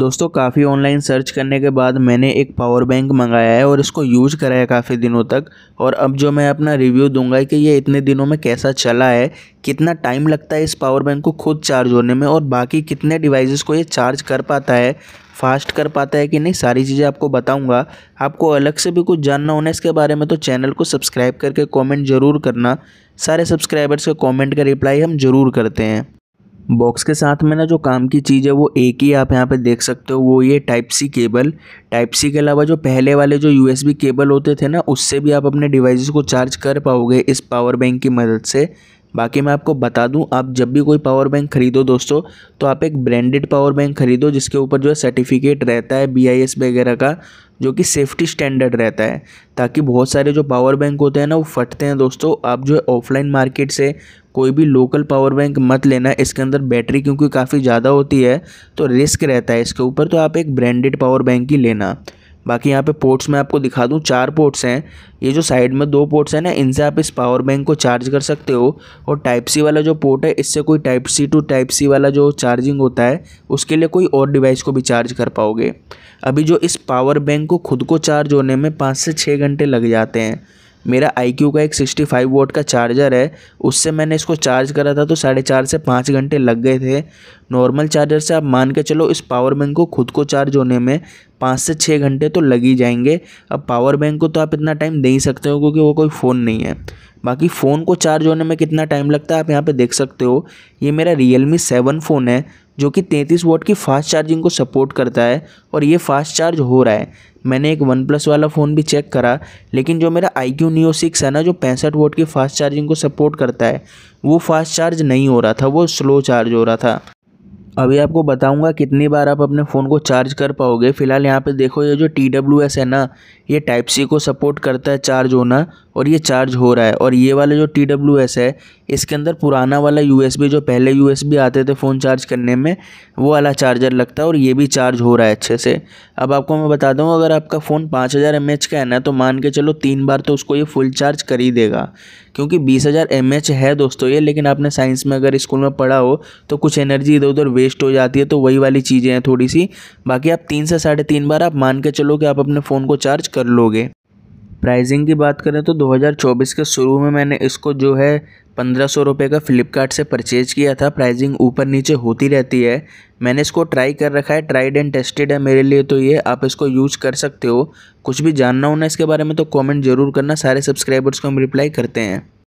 दोस्तों काफ़ी online search करने के बाद मैंने एक पावर बैंक मंगाया है और इसको यूज करा है काफ़ी दिनों तक और अब जो मैं अपना रिव्यू दूंगा कि ये इतने दिनों में कैसा चला है कितना टाइम लगता है इस पावर बैंक को खुद चार्ज होने में और बाकी कितने डिवाइसेस को ये चार्ज कर पाता है फास्ट कर पाता है कि नहीं सारी चीज़ें आपको बताऊँगा आपको अलग से भी कुछ जानना होना इसके बारे में तो चैनल को सब्सक्राइब करके कॉमेंट ज़रूर करना सारे सब्सक्राइबर्स के कॉमेंट का रिप्लाई हम ज़रूर करते हैं बॉक्स के साथ में ना जो काम की चीज़ है वो एक ही आप यहाँ पे देख सकते हो वो ये type C cable type C के अलावा जो पहले वाले जो यूएसबी केबल होते थे ना उससे भी आप अपने डिवाइसेस को चार्ज कर पाओगे इस पावर बैंक की मदद से बाकी मैं आपको बता दूं आप जब भी कोई पावर बैंक खरीदो दोस्तों तो आप एक ब्रांडेड पावर बैंक खरीदो जिसके ऊपर जो है सर्टिफिकेट रहता है बी वगैरह का जो कि सेफ्टी स्टैंडर्ड रहता है ताकि बहुत सारे जो पावर बैंक होते हैं ना वो फटते हैं दोस्तों आप जो है ऑफलाइन मार्केट से कोई भी लोकल पावर बैंक मत लेना इसके अंदर बैटरी क्योंकि काफ़ी ज़्यादा होती है तो रिस्क रहता है इसके ऊपर तो आप एक ब्रांडेड पावर बैंक ही लेना बाकी यहाँ पे पोर्ट्स मैं आपको दिखा दूँ चार पोर्ट्स हैं ये जो साइड में दो पोर्ट्स हैं ना इनसे आप इस पावर बैंक को चार्ज कर सकते हो और टाइप सी वाला जो पोर्ट है इससे कोई type C to type C वाला जो चार्जिंग होता है उसके लिए कोई और डिवाइस को भी चार्ज कर पाओगे अभी जो इस पावर बैंक को खुद को चार्ज होने में पाँच से छः घंटे लग जाते हैं मेरा आई क्यू का एक सिक्सटी फाइव वोट का चार्जर है उससे मैंने इसको चार्ज करा था तो साढ़े चार से पाँच घंटे लग गए थे नॉर्मल चार्जर से आप मान के चलो इस पावर बैंक को खुद को चार्ज होने में पाँच से छः घंटे तो लग ही जाएंगे अब पावर बैंक को तो आप इतना टाइम दे ही सकते हो क्योंकि वो कोई फ़ोन नहीं है बाकी फ़ोन को चार्ज होने में कितना टाइम लगता है आप यहाँ पर देख सकते हो ये मेरा रियल मी सेवन फ़ोन है जो कि 33 वोट की फास्ट चार्जिंग को सपोर्ट करता है और ये फास्ट चार्ज हो रहा है मैंने एक वन प्लस वाला फ़ोन भी चेक करा लेकिन जो मेरा आई क्यू नियो सिक्स है ना जो पैंसठ वोट की फास्ट चार्जिंग को सपोर्ट करता है वो फास्ट चार्ज नहीं हो रहा था वो स्लो चार्ज हो रहा था अभी आपको बताऊंगा कितनी बार आप अपने फ़ोन को चार्ज कर पाओगे फिलहाल यहाँ पे देखो ये जो टी डब्ल्यू एस है ना ये टाइप सी को सपोर्ट करता है चार्ज होना और ये चार्ज हो रहा है और ये वाला जो टी डब्ल्यू एस है इसके अंदर पुराना वाला यू एस बी जो पहले यू एस बी आते थे फ़ोन चार्ज करने में वो वाला चार्जर लगता है और ये भी चार्ज हो रहा है अच्छे से अब आपको मैं बता दूँ अगर आपका फ़ोन पाँच हज़ार एम एच का है ना तो मान के चलो तीन बार तो उसको ये फुल चार्ज कर ही देगा क्योंकि बीस हज़ार एम एच है दोस्तों ये लेकिन आपने साइंस में अगर स्कूल में पढ़ा हो तो कुछ एनर्जी इधर उधर वेस्ट हो जाती है तो वही वाली चीज़ें हैं थोड़ी सी बाकी आप तीन से साढ़े तीन बार आप मान के चलो कि आप अपने फ़ोन को चार्ज कर लोगे प्राइसिंग की बात करें तो 2024 के शुरू में मैंने इसको जो है पंद्रह सौ रुपये का फ़्लिपकार्ट से परचेज़ किया था प्राइसिंग ऊपर नीचे होती रहती है मैंने इसको ट्राई कर रखा है ट्राइड एंड टेस्टेड है मेरे लिए तो ये आप इसको यूज़ कर सकते हो कुछ भी जानना होना इसके बारे में तो कमेंट ज़रूर करना सारे सब्सक्राइबर्स को हम रिप्लाई करते हैं